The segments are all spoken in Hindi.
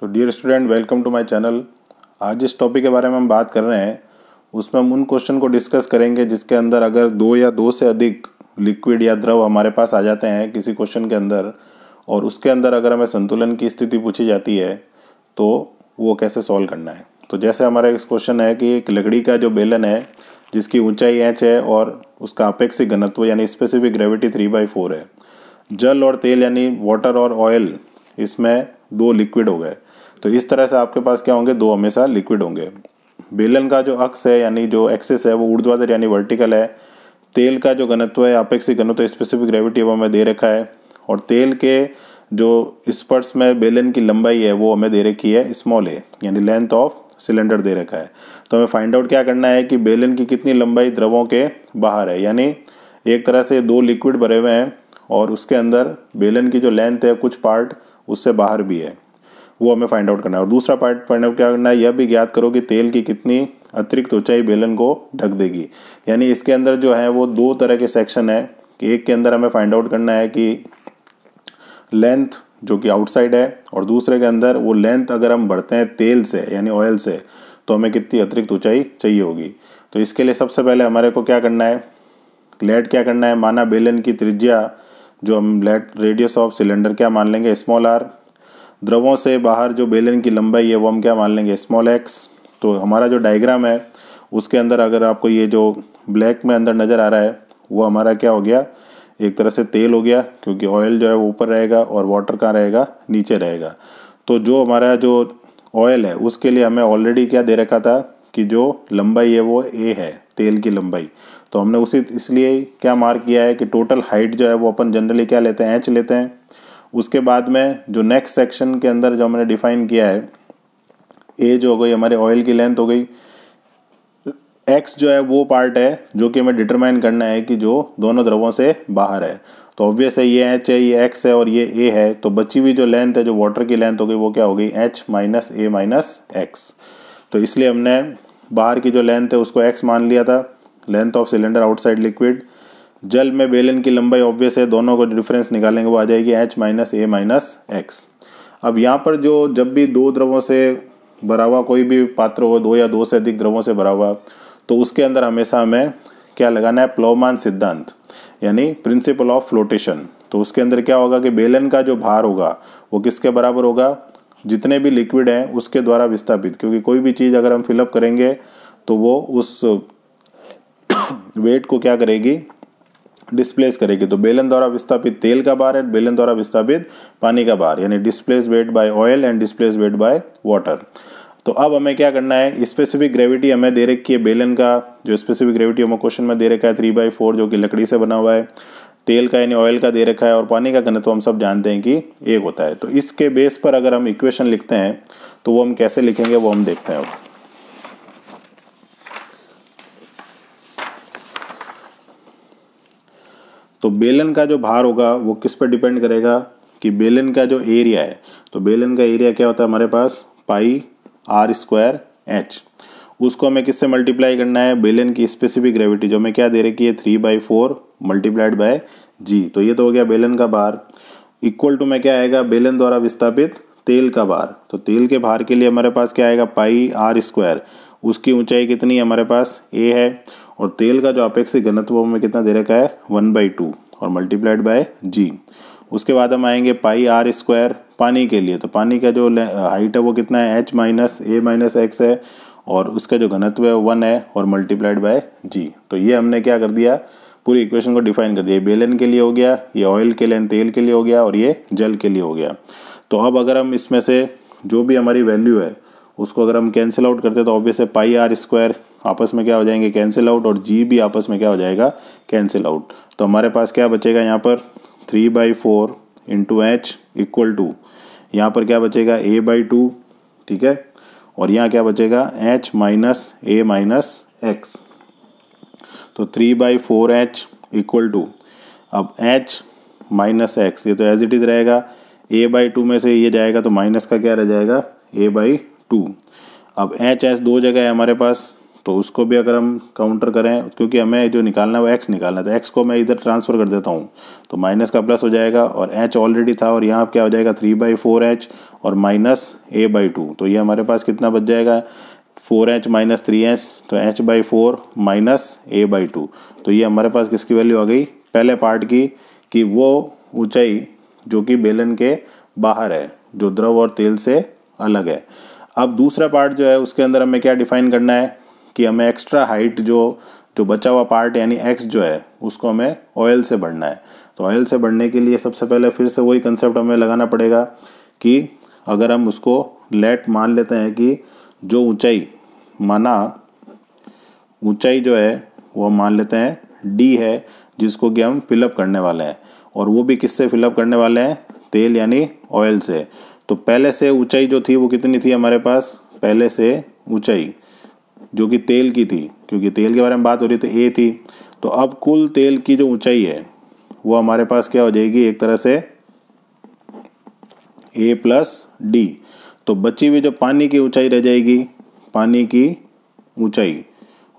तो dear student welcome to my channel आज जिस टॉपिक के बारे में हम बात कर रहे हैं उसमें हम उन क्वेश्चन को डिस्कस करेंगे जिसके अंदर अगर दो या दो से अधिक लिक्विड या द्रव हमारे पास आ जाते हैं किसी क्वेश्चन के अंदर और उसके अंदर अगर हमें संतुलन की स्थिति पूछी जाती है तो वो कैसे सॉल्व करना है तो जैसे हमारा इस क्वेश्चन है कि एक लकड़ी का जो बेलन है जिसकी ऊंचाई एच है और उसका अपेक्षिक घनत्व यानी specific gravity three by four है जल और तेल यानी वाटर और ऑयल इसमें दो लिक्विड हो गए तो इस तरह से आपके पास क्या होंगे दो हमेशा लिक्विड होंगे बेलन का जो अक्स है यानी जो एक्सेस है वो ऊर्ध्वाधर यानी वर्टिकल है तेल का जो घनत्व है अपेक्षिक घनत्व स्पेसिफिक ग्रेविटी वो हमें दे रखा है और तेल के जो स्पर्श में बेलन की लंबाई है वो हमें दे रखी है स्मॉल ए यानी लेंथ ऑफ सिलेंडर दे रखा है तो हमें फाइंड आउट क्या करना है कि बेलन की कितनी लंबाई द्रवों के बाहर है यानी एक तरह से दो लिक्विड भरे हुए हैं और उसके अंदर बेलन की जो लेंथ है कुछ पार्ट उससे बाहर भी है वो हमें फाइंड आउट करना है और दूसरा पार्ट फाइंड आउट क्या करना है यह भी ज्ञात करो कि तेल की कितनी अतिरिक्त ऊंचाई बेलन को ढक देगी यानी इसके अंदर जो है वो दो तरह के सेक्शन है कि एक के अंदर हमें फाइंड आउट करना है कि लेंथ जो कि आउटसाइड है और दूसरे के अंदर वो लेंथ अगर हम बढ़ते हैं तेल से यानी ऑयल से तो हमें कितनी अतिरिक्त ऊंचाई चाहिए होगी तो इसके लिए सबसे पहले हमारे को क्या करना है लेट क्या करना है माना बेलन की त्रिज्या जो हम लेट रेडियस ऑफ सिलेंडर क्या मान लेंगे स्मॉल आर द्रवों से बाहर जो बेलन की लंबाई है वो हम क्या मान लेंगे स्मॉल एक्स तो हमारा जो डायग्राम है उसके अंदर अगर आपको ये जो ब्लैक में अंदर नज़र आ रहा है वो हमारा क्या हो गया एक तरह से तेल हो गया क्योंकि ऑयल जो है वो ऊपर रहेगा और वाटर कहाँ रहेगा नीचे रहेगा तो जो हमारा जो ऑयल है उसके लिए हमें ऑलरेडी क्या दे रखा था कि जो लंबाई है वो ए है तेल की लंबाई तो हमने उसी इसलिए क्या मार्क किया है कि टोटल हाइट जो है वो अपन जनरली क्या लेते हैं एच लेते हैं उसके बाद में जो नेक्स्ट सेक्शन के अंदर जो हमने डिफाइन किया है ए जो हो गई हमारे ऑयल की लेंथ हो गई एक्स जो है वो पार्ट है जो कि हमें डिटरमाइन करना है कि जो दोनों द्रवों से बाहर है तो ऑब्वियस है ये एच है ये एक्स है और ये ए है तो बची हुई जो लेंथ है जो वाटर की लेंथ हो गई वो क्या हो गई H minus A minus X तो इसलिए हमने बाहर की जो लेंथ है उसको एक्स मान लिया था length of cylinder outside liquid जल में बेलन की लंबाई ऑब्वियस है दोनों को डिफरेंस निकालेंगे वो आ जाएगी H minus A minus X अब यहाँ पर जो जब भी दो द्रवों से भरा हुआ कोई भी पात्र हो दो या दो से अधिक द्रवों से भरा हुआ तो उसके अंदर हमेशा हमें क्या लगाना है प्लोमान सिद्धांत यानी प्रिंसिपल ऑफ फ्लोटेशन तो उसके अंदर क्या होगा कि बेलन का जो भार होगा वो किसके बराबर होगा जितने भी लिक्विड हैं उसके द्वारा विस्थापित क्योंकि कोई भी चीज़ अगर हम फिलअप करेंगे तो वो उस वेट को क्या करेगी डिस्प्लेस करेगी तो बेलन द्वारा विस्थापित तेल का बार एंड बेलन द्वारा विस्थापित पानी का बार यानी displace weight by oil and displace weight by water तो अब हमें क्या करना है स्पेसिफिक ग्रेविटी हमें दे रखी है बेलन का जो स्पेसिफिक ग्रेविटी हमें क्वेश्चन में दे रखा है थ्री बाई फोर जो कि लकड़ी से बना हुआ है तेल का यानी ऑयल का दे रखा है और पानी का घनत्व हम सब जानते हैं कि एक होता है तो इसके बेस पर अगर हम इक्वेशन लिखते हैं तो वो हम कैसे लिखेंगे वो हम देखते हैं तो बेलन का जो भार होगा वो किस पर डिपेंड करेगा कि बेलन का जो एरिया है तो बेलन का एरिया क्या होता है हमारे पास पाई आर स्क्वायर एच उसको हमें किससे मल्टीप्लाई करना है बेलन की स्पेसिफिक ग्रेविटी जो हमें क्या दे रखी है three by four multiplied by G तो ये तो हो गया बेलन का भार इक्वल टू में क्या आएगा बेलन द्वारा विस्थापित तेल का भार तो तेल के भार के लिए हमारे पास क्या आएगा पाई आर स्क्वायर उसकी ऊंचाई कितनी है हमारे पास ए है और तेल का जो अपेक्षित घनत्व में कितना दे रखा है वन बाई टू और मल्टीप्लाइड बाय जी उसके बाद हम आएंगे पाई आर स्क्वायर पानी के लिए तो पानी का जो हाइट है वो कितना है H minus A minus X है और उसका जो घनत्व है वन है और मल्टीप्लाइड बाय जी तो ये हमने क्या कर दिया पूरी इक्वेशन को डिफाइन कर दिया बेलन के लिए हो गया ये ऑयल के लिए तेल के लिए हो गया और ये जल के लिए हो गया तो अब अगर हम इसमें से जो भी हमारी वैल्यू है उसको अगर हम कैंसिल आउट करते हैं तो ऑब्वियस है पाई आर स्क्वायर आपस में क्या हो जाएंगे कैंसिल आउट और जी भी आपस में क्या हो जाएगा कैंसिल आउट तो हमारे पास क्या बचेगा यहाँ पर three by four into H equal to यहाँ पर क्या बचेगा ए बाई टू ठीक है और यहाँ क्या बचेगा H minus A minus X तो three by four H equal to अब एच माइनस एक्स ये तो एज इट इज़ रहेगा ए बाई टू में से ये जाएगा तो माइनस का क्या रह जाएगा ए बाई टू अब एच एस दो जगह है हमारे पास तो उसको भी अगर हम काउंटर करें क्योंकि हमें जो निकालना है वो एक्स निकालना है तो एक्स को मैं इधर ट्रांसफ़र कर देता हूँ तो माइनस का प्लस हो जाएगा और एच ऑलरेडी था और यहाँ क्या हो जाएगा थ्री बाई फोर एच और माइनस ए बाई टू तो ये हमारे पास कितना बच जाएगा four H minus three H तो H by four minus A by two तो ये हमारे पास किसकी वैल्यू आ गई पहले पार्ट की कि वो ऊँचाई जो कि बेलन के बाहर है जो द्रव और तेल से अलग है अब दूसरा पार्ट जो है उसके अंदर हमें क्या डिफाइन करना है कि हमें एक्स्ट्रा हाइट जो जो बचा हुआ पार्ट यानी एक्स जो है उसको हमें ऑयल से बढ़ना है तो ऑयल से बढ़ने के लिए सबसे पहले फिर से वही कंसेप्ट हमें लगाना पड़ेगा कि अगर हम उसको लेट मान लेते हैं कि जो ऊंचाई माना ऊंचाई जो है वो हम मान लेते हैं डी है जिसको कि हम फिलअप करने वाले हैं और वो भी किससे फिलअप करने वाले हैं तेल यानी ऑयल से तो पहले से ऊंचाई जो थी वो कितनी थी हमारे पास पहले से ऊंचाई जो कि तेल की थी क्योंकि तेल के बारे में बात हो रही तो ए थी तो अब कुल तेल की जो ऊंचाई है वो हमारे पास क्या हो जाएगी एक तरह से ए प्लस डी तो बची हुई जो पानी की ऊंचाई रह जाएगी पानी की ऊंचाई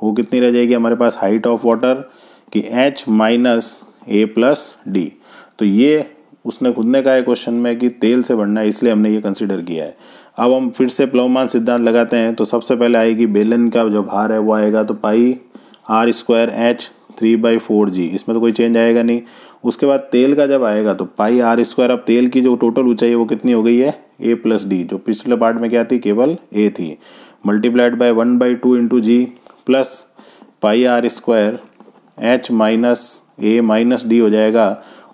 वो कितनी रह जाएगी हमारे पास हाइट ऑफ वाटर कि H minus A plus D तो ये उसने खुद ने कहा है क्वेश्चन में कि तेल से बढ़ना है इसलिए हमने ये कंसिडर किया है अब हम फिर से प्लोमान सिद्धांत लगाते हैं तो सबसे पहले आएगी बेलन का जो भार है वो आएगा तो pi R square H three by four G इसमें तो कोई चेंज आएगा नहीं उसके बाद तेल का जब आएगा तो पाई आर स्क्वायर अब तेल की जो टोटल ऊंचाई है वो कितनी हो गई है ए प्लस डी जो पिछले पार्ट में क्या थी केवल ए थी multiplied by one by two into G plus pi R square H minus A minus D हो जाएगा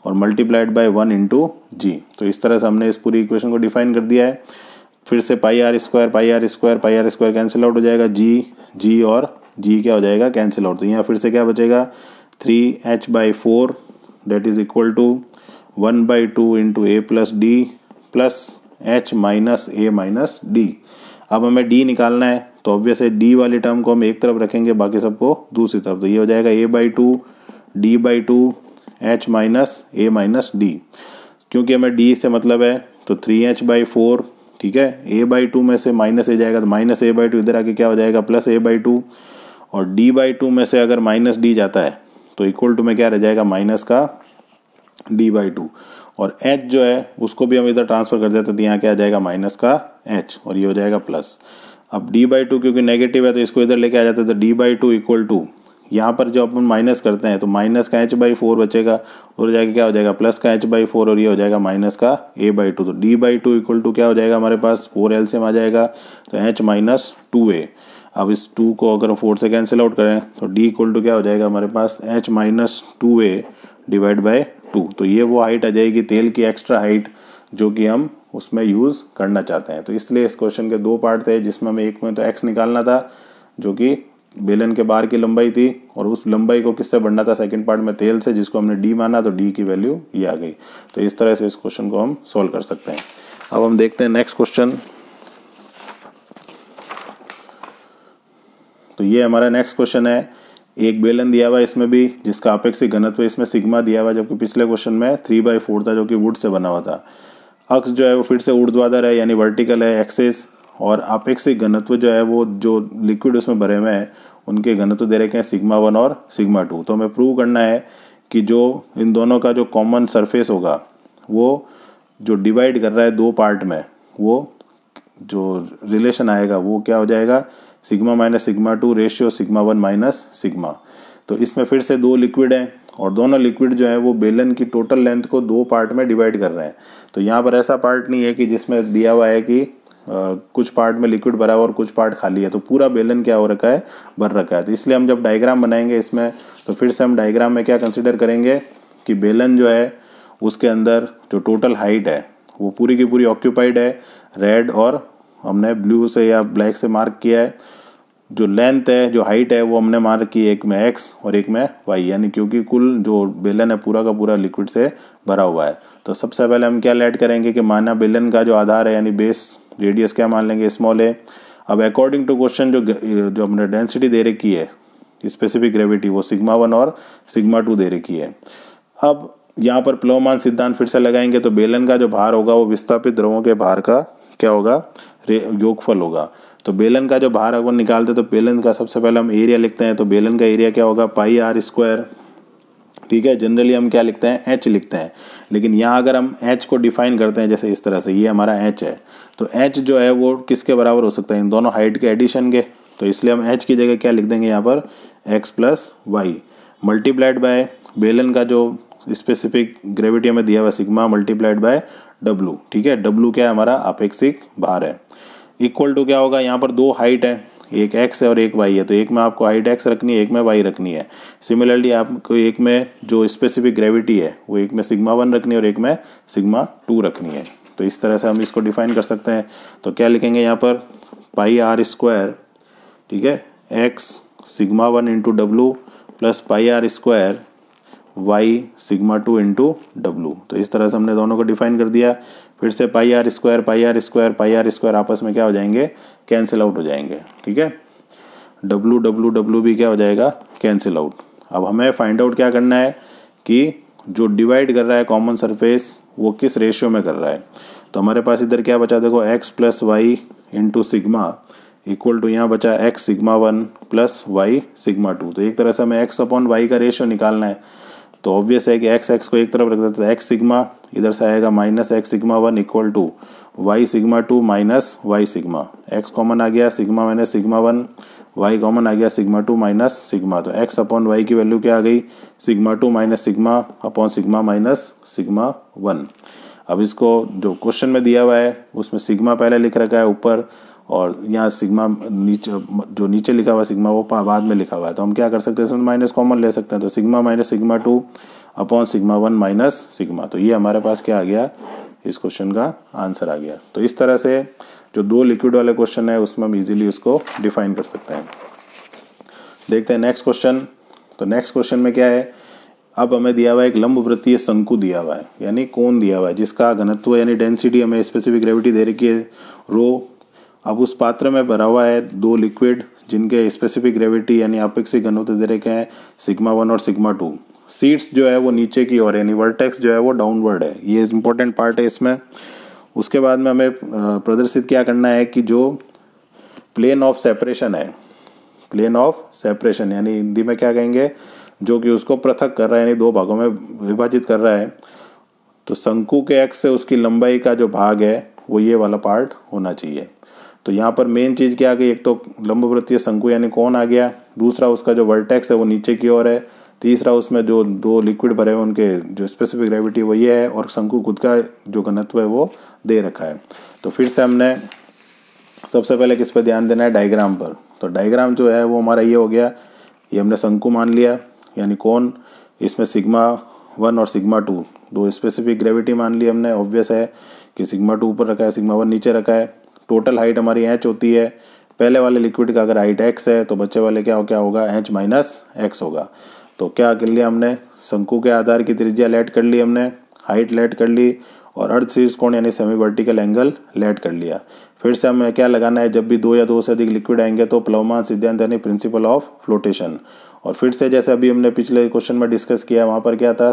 और multiplied by one into G तो इस तरह से हमने इस पूरी इक्वेशन को डिफाइन कर दिया है फिर से pi R square pi R square pi R square cancel out हो जाएगा जी जी और जी क्या हो जाएगा कैंसिल आउट तो यहाँ फिर से क्या बचेगा three H by four that is equal to one by two into A plus D plus H minus A minus D अब हमें डी निकालना है तो ऑब्वियस है डी वाली टर्म को हम एक तरफ रखेंगे बाकी सबको दूसरी तरफ तो ये हो जाएगा A by two D by two H minus A minus D क्योंकि हमें डी से मतलब है तो थ्री एच बाई फोर ठीक है ए बाई टू में से माइनस ए जाएगा तो माइनस ए बाई टू इधर आके क्या हो जाएगा प्लस ए बाई टू और डी बाई टू में से अगर माइनस डी जाता है तो इक्वल टू में क्या रह जाएगा माइनस का डी बाई टू और एच जो है उसको भी हम इधर ट्रांसफ़र कर देते तो यहाँ क्या आ जाएगा माइनस का एच और ये हो जाएगा प्लस अब डी बाई टू क्योंकि नेगेटिव है तो इसको इधर लेके आ जाता है तो D by two equal to यहाँ पर जो अपन माइनस करते हैं तो माइनस का एच बाई फोर बचेगा और जाके क्या हो जाएगा प्लस का एच बाई फोर और ये हो जाएगा माइनस का ए बाई टू तो D by two equal to क्या हो जाएगा हमारे पास फोर एल से आ जाएगा तो एच माइनस टू ए अब इस टू को अगर हम फोर से कैंसिल आउट करें तो डी इक्वल टू क्या हो जाएगा हमारे पास H minus two A divide by two तो ये वो हाइट आ जाएगी तेल की एक्स्ट्रा हाइट जो कि हम उसमें यूज़ करना चाहते हैं तो इसलिए इस क्वेश्चन के दो पार्ट थे जिसमें हमें एक में तो एक्स निकालना था जो कि बेलन के बार की लंबाई थी और उस लंबाई को किससे बढ़ना था सेकंड पार्ट में तेल से जिसको हमने डी माना तो डी की वैल्यू ये आ गई तो इस तरह से इस क्वेश्चन को हम सोल्व कर सकते हैं अब हम देखते हैं नेक्स्ट क्वेश्चन तो ये हमारा नेक्स्ट क्वेश्चन है एक बेलन दिया हुआ इसमें भी जिसका अपेक्षिक घनत्व इसमें सिग्मा दिया हुआ जबकि पिछले क्वेश्चन में थ्री बाई फोर था जो कि वुड से बना हुआ था अक्स जो है वो फिर से ऊर्ध्वाधर है यानी वर्टिकल है एक्सेस और अपेक्षिक घनत्व जो है वो जो लिक्विड उसमें भरे हुए हैं उनके घनत्व दे रखे हैं सिग्मा वन और सिग्मा टू तो हमें प्रूव करना है कि जो इन दोनों का जो कॉमन सरफेस होगा वो जो डिवाइड कर रहा है दो पार्ट में वो जो रिलेशन आएगा वो क्या हो जाएगा sigma minus sigma two ratio sigma one minus sigma तो इसमें फिर से दो लिक्विड हैं और दोनों लिक्विड जो है वो बेलन की टोटल लेंथ को दो पार्ट में डिवाइड कर रहे हैं तो यहाँ पर ऐसा पार्ट नहीं है कि जिसमें दिया हुआ है कि कुछ पार्ट में लिक्विड भरा हुआ और कुछ पार्ट खाली है तो पूरा बेलन क्या हो रखा है भर रखा है तो इसलिए हम जब डायग्राम बनाएंगे इसमें तो फिर से हम डायग्राम में क्या कंसिडर करेंगे कि बेलन जो है उसके अंदर जो टोटल हाइट है वो पूरी की पूरी ऑक्यूपाइड है रेड और हमने ब्लू से या ब्लैक से मार्क किया है जो लेंथ है जो हाइट है वो हमने मार की एक में एक्स और एक में वाई यानी क्योंकि कुल जो बेलन है पूरा का पूरा लिक्विड से भरा हुआ है तो सबसे पहले हम क्या ऐड करेंगे कि माना बेलन का जो आधार है यानी बेस रेडियस क्या मान लेंगे स्मॉल है अब अकॉर्डिंग टू क्वेश्चन जो जो हमने डेंसिटी दे रखी है स्पेसिफिक ग्रेविटी वो सिग्मा वन और सिग्मा टू दे रखी है अब यहाँ पर प्लोमान सिद्धांत फिर से लगाएंगे तो बेलन का जो भार होगा वो विस्थापित द्रवों के भार का क्या होगा योगफल होगा तो बेलन का जो बाहर अगर निकालते हैं तो बेलन का सबसे पहले हम एरिया लिखते हैं तो बेलन का एरिया क्या होगा पाई आर स्क्वायर ठीक है जनरली हम क्या लिखते हैं एच लिखते हैं लेकिन यहाँ अगर हम एच को डिफाइन करते हैं जैसे इस तरह से ये हमारा एच है तो एच जो है वो किसके बराबर हो सकता है इन दोनों हाइट के एडिशन के तो इसलिए हम एच की जगह क्या लिख देंगे यहाँ पर X plus Y multiplied by बेलन का जो स्पेसिफिक ग्रेविटी हमें दिया हुआ सिग्मा मल्टीप्लाइड बाय डब्लू ठीक है डब्लू क्या है हमारा अपेक्षिक भार है इक्वल टू क्या होगा यहाँ पर दो हाइट है एक एक्स है और एक वाई है तो एक में आपको हाइट एक्स रखनी है एक में वाई रखनी है सिमिलरली आपको एक में जो स्पेसिफिक ग्रेविटी है वो एक में सिग्मा वन रखनी है और एक में सिग्मा टू रखनी है तो इस तरह से हम इसको डिफाइन कर सकते हैं तो क्या लिखेंगे यहाँ पर पाई आर स्क्वायर ठीक है X sigma one into W plus pi R square Y sigma two into W तो इस तरह से हमने दोनों को डिफाइन कर दिया फिर से pi R square pi R square pi R square आपस में क्या हो जाएंगे कैंसिल आउट हो जाएंगे ठीक है डब्लू डब्लू डब्लू भी क्या हो जाएगा कैंसिल आउट अब हमें फाइंड आउट क्या करना है कि जो डिवाइड कर रहा है कॉमन सरफेस वो किस रेशियो में कर रहा है तो हमारे पास इधर क्या बचा देखो X plus Y into sigma equal to यहाँ बचा X sigma one plus Y sigma two तो एक तरह से हमें एक्स अपॉन वाई का रेशियो निकालना है तो ऑब्वियस है कि एक्स एक्स को एक तरफ रख देते तो एक्स सिग्मा इधर से आएगा minus X sigma one equal to Y sigma two minus Y sigma X common आ गया sigma minus sigma one Y common आ गया सिग्मा टू माइनस सिग्मा तो एक्स अपॉन वाई की वैल्यू क्या आ गई sigma two minus sigma upon sigma minus sigma one अब इसको जो क्वेश्चन में दिया हुआ है उसमें सिग्मा पहले लिख रखा है ऊपर और यहाँ सिग्मा नीचे जो नीचे लिखा हुआ सिग्मा वो बाद में लिखा हुआ है तो हम क्या कर सकते हैं माइनस कॉमन ले सकते हैं तो sigma minus sigma two upon sigma one minus sigma तो ये हमारे पास क्या आ गया इस क्वेश्चन का आंसर आ गया तो इस तरह से जो दो लिक्विड वाले क्वेश्चन है उसमें हम इजीली उसको डिफाइन कर सकते हैं देखते हैं नेक्स्ट क्वेश्चन तो नेक्स्ट क्वेश्चन में क्या है अब हमें दिया हुआ है एक लंब वृत्तीय शंकु दिया हुआ है यानी कौन दिया हुआ है जिसका घनत्व यानी डेंसिटी हमें स्पेसिफिक ग्रेविटी दे रखी है रो अब उस पात्र में भरा हुआ है दो लिक्विड जिनके स्पेसिफिक ग्रेविटी यानी अपेक्षित घनत्व दे रखे हैं सिग्मा वन और सिग्मा टू सीट्स जो है वो नीचे की ओर यानी वर्टेक्स जो है वो डाउनवर्ड है ये इंपॉर्टेंट पार्ट है इसमें उसके बाद में हमें प्रदर्शित क्या करना है कि जो प्लेन ऑफ सेपरेशन है प्लेन ऑफ सेपरेशन यानी हिंदी में क्या कहेंगे जो कि उसको पृथक कर रहा है यानी दो भागों में विभाजित कर रहा है तो शंकु के एक्स से उसकी लंबाई का जो भाग है वो ये वाला पार्ट होना चाहिए तो यहाँ पर मेन चीज़ क्या आ गई एक तो लंबवृत्तीय शंकु यानी कौन आ गया दूसरा उसका जो वर्टेक्स है वो नीचे की ओर है तीसरा उसमें जो दो लिक्विड भरे हुए उनके जो स्पेसिफिक ग्रेविटी वही है और शंकु खुद का जो घनत्व है वो दे रखा है तो फिर से हमने सबसे पहले किस पर ध्यान देना है डायग्राम पर तो डायग्राम जो है वो हमारा ये हो गया ये हमने शंकु मान लिया यानी कौन इसमें सिग्मा वन और सिग्मा टू दो स्पेसिफिक ग्रेविटी मान ली हमने ऑब्वियस है कि सिग्मा टू ऊपर रखा है सिग्मा वन नीचे रखा है टोटल हाइट हमारी एच होती है पहले वाले लिक्विड का अगर हाइट एक्स है तो बच्चे वाले क्या हो क्या होगा एच माइनस एक्स होगा तो क्या कर लिया हमने शंकु के आधार की त्रिज्या लेट कर ली हमने हाइट लेट कर ली और अर्थ शीर्ष कोण यानी सेमी वर्टिकल एंगल लेट कर लिया फिर से हमें क्या लगाना है जब भी दो या दो से अधिक लिक्विड आएंगे तो प्लोमा सिद्धांत यानी प्रिंसिपल ऑफ फ्लोटेशन और फिर से जैसे अभी हमने पिछले क्वेश्चन में डिस्कस किया वहाँ पर क्या था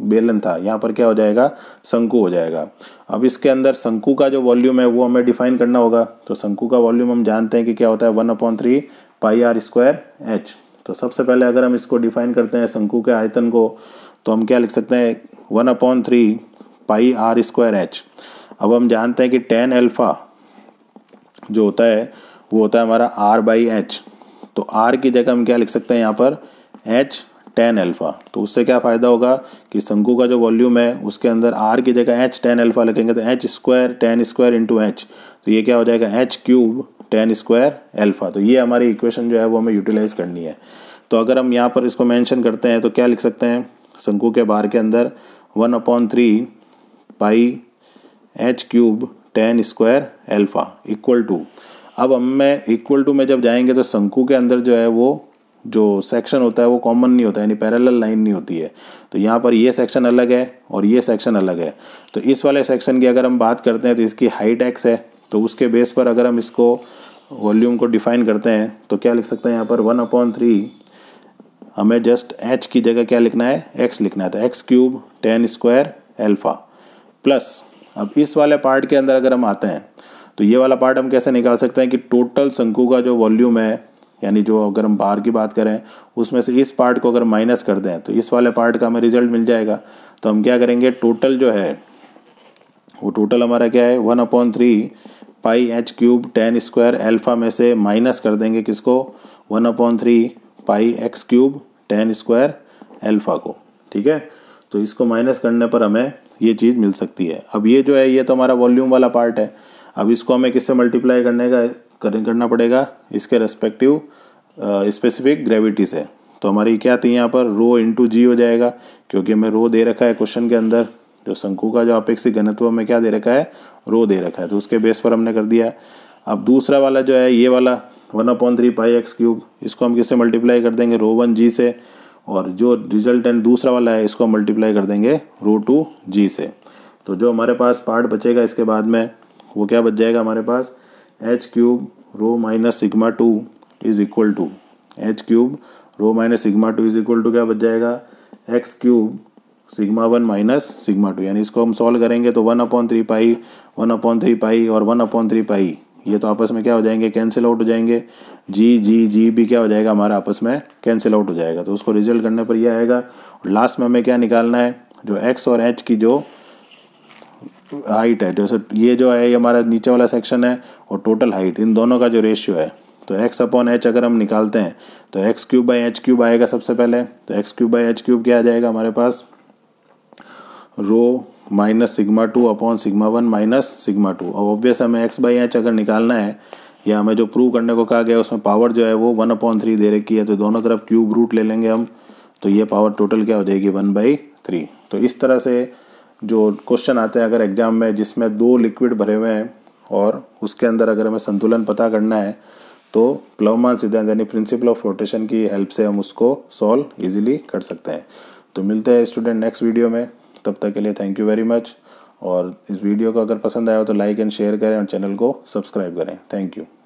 बेलन था यहाँ पर क्या हो जाएगा शंकु हो जाएगा अब इसके अंदर शंकु का जो वॉल्यूम है वो हमें डिफाइन करना होगा तो शंकु का वॉल्यूम हम जानते हैं कि क्या होता है one upon three pi R square H तो सबसे पहले अगर हम इसको डिफाइन करते हैं शंकु के आयतन को तो हम क्या लिख सकते हैं one upon three pi R square H अब हम जानते हैं कि टेन एल्फ़ा जो होता है वो होता है हमारा आर बाई एच तो आर की जगह हम क्या लिख सकते हैं यहाँ पर एच टेन अल्फ़ा तो उससे क्या फ़ायदा होगा कि शंकु का जो वॉल्यूम है उसके अंदर आर की जगह एच टेन अल्फ़ा लिखेंगे तो H square tan square into H तो ये क्या हो जाएगा H cube tan square alpha तो ये हमारी इक्वेशन जो है वो हमें यूटिलाइज़ करनी है तो अगर हम यहाँ पर इसको मैंशन करते हैं तो क्या लिख सकते हैं शंकु के बार के अंदर one upon three pi H cube tan square alpha equal to अब हमें इक्वल टू में जब जाएंगे तो शंकु के अंदर जो है वो जो सेक्शन होता है वो कॉमन नहीं होता यानी पैरेलल लाइन नहीं होती है तो यहाँ पर ये सेक्शन अलग है और ये सेक्शन अलग है तो इस वाले सेक्शन की अगर हम बात करते हैं तो इसकी हाइट एक्स है तो उसके बेस पर अगर हम इसको वॉल्यूम को डिफाइन करते हैं तो क्या लिख सकते हैं यहाँ पर वन अपॉन थ्री हमें जस्ट एच की जगह क्या लिखना है एक्स लिखना है तो X cube tan square alpha plus अब इस वाले पार्ट के अंदर अगर हम आते हैं तो ये वाला पार्ट हम कैसे निकाल सकते हैं कि टोटल शंकु का जो वॉल्यूम है यानी जो अगर हम बाहर की बात करें उसमें से इस पार्ट को अगर माइनस कर दें तो इस वाले पार्ट का हमें रिजल्ट मिल जाएगा तो हम क्या करेंगे टोटल जो है वो टोटल हमारा क्या है one upon three pi H cube tan square alpha में से माइनस कर देंगे किसको one upon three pi X cube tan square alpha को ठीक है तो इसको माइनस करने पर हमें ये चीज़ मिल सकती है अब ये जो है ये तो हमारा वॉल्यूम वाला पार्ट है अब इसको हमें किससे मल्टीप्लाई करने का करना पड़ेगा इसके रेस्पेक्टिव स्पेसिफिक ग्रेविटी से तो हमारी क्या थी यहाँ पर रो इंटू जी हो जाएगा क्योंकि हमें रो दे रखा है क्वेश्चन के अंदर जो शंकु का जो अपेक्षित घनत्व में क्या दे रखा है रो दे रखा है तो उसके बेस पर हमने कर दिया अब दूसरा वाला जो है ये वाला one upon three pi X cube इसको हम किससे मल्टीप्लाई कर देंगे रो वन जी से और जो रिजल्टेंट दूसरा वाला है इसको मल्टीप्लाई कर देंगे रो टू जी से तो जो हमारे पास पार्ट बचेगा इसके बाद में वो क्या बच जाएगा हमारे पास H cube rho minus sigma two is equal to H cube rho minus sigma two is equal to क्या बच जाएगा X cube sigma one minus sigma two यानी इसको हम सॉल्व करेंगे तो one upon three pi one upon three pi और वन अपॉन थ्री पाई ये तो आपस में क्या हो जाएंगे कैंसिल आउट हो जाएंगे जी जी जी भी क्या हो जाएगा हमारा आपस में कैंसिल आउट हो जाएगा तो उसको रिजल्ट करने पर यह आएगा और लास्ट में हमें क्या निकालना है जो एक्स और एच की जो हाइट है जैसे ये जो है ये हमारा नीचे वाला सेक्शन है और टोटल हाइट इन दोनों का जो रेशियो है तो एक्स अपॉन एच अगर हम निकालते हैं तो X cube by H cube आएगा सबसे पहले तो X cube by H cube क्या आ जाएगा हमारे पास rho minus sigma two upon sigma one minus sigma two अब ऑब्वियस हमें एक्स बाई एच अगर निकालना है या हमें जो प्रूव करने को कहा गया उसमें पावर जो है वो वन अपॉन थ्री दे रखी है तो दोनों तरफ क्यूब रूट ले लेंगे हम तो ये पावर टोटल क्या हो जाएगी वन बाई थ्री तो इस तरह से जो क्वेश्चन आते हैं अगर एग्ज़ाम में जिसमें दो लिक्विड भरे हुए हैं और उसके अंदर अगर हमें संतुलन पता करना है तो प्लवमान सिद्धांत यानी प्रिंसिपल ऑफ रोटेशन की हेल्प से हम उसको सॉल्व इजीली कर सकते हैं तो मिलते हैं स्टूडेंट नेक्स्ट वीडियो में तब तक के लिए थैंक यू वेरी मच और इस वीडियो को अगर पसंद आया हो तो लाइक एंड शेयर करें और चैनल को सब्सक्राइब करें थैंक यू